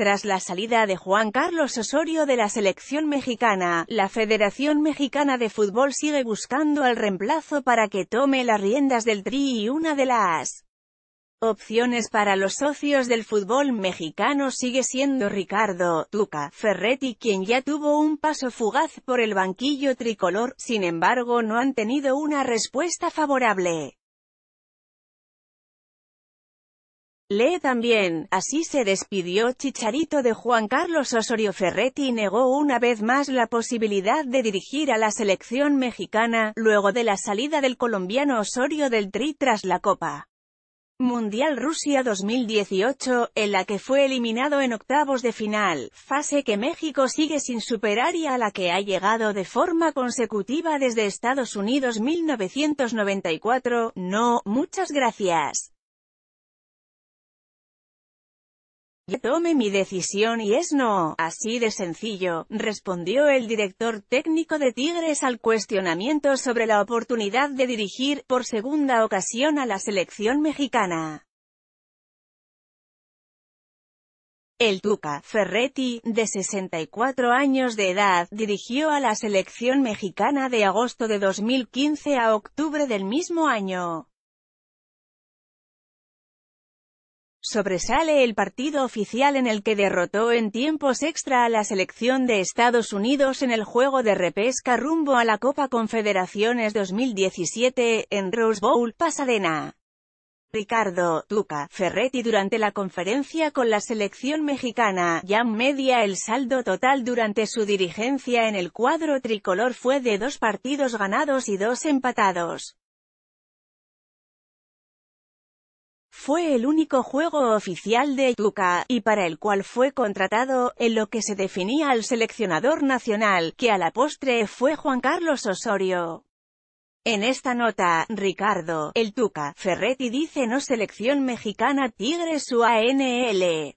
Tras la salida de Juan Carlos Osorio de la selección mexicana, la Federación Mexicana de Fútbol sigue buscando al reemplazo para que tome las riendas del tri y una de las opciones para los socios del fútbol mexicano sigue siendo Ricardo Tuca Ferretti quien ya tuvo un paso fugaz por el banquillo tricolor, sin embargo no han tenido una respuesta favorable. Lee también, así se despidió Chicharito de Juan Carlos Osorio Ferretti y negó una vez más la posibilidad de dirigir a la selección mexicana, luego de la salida del colombiano Osorio del Tri tras la Copa Mundial Rusia 2018, en la que fue eliminado en octavos de final, fase que México sigue sin superar y a la que ha llegado de forma consecutiva desde Estados Unidos 1994, no, muchas gracias. «Tome mi decisión y es no, así de sencillo, respondió el director técnico de Tigres al cuestionamiento sobre la oportunidad de dirigir, por segunda ocasión a la selección mexicana. El Tuca Ferretti, de 64 años de edad, dirigió a la selección mexicana de agosto de 2015 a octubre del mismo año. sobresale el partido oficial en el que derrotó en tiempos extra a la selección de Estados Unidos en el juego de repesca rumbo a la Copa Confederaciones 2017, en Rose Bowl, Pasadena. Ricardo, Tuca, Ferretti durante la conferencia con la selección mexicana, ya media el saldo total durante su dirigencia en el cuadro tricolor fue de dos partidos ganados y dos empatados. Fue el único juego oficial de Tuca, y para el cual fue contratado, en lo que se definía al seleccionador nacional, que a la postre fue Juan Carlos Osorio. En esta nota, Ricardo, el Tuca, Ferretti dice no selección mexicana Tigres UANL.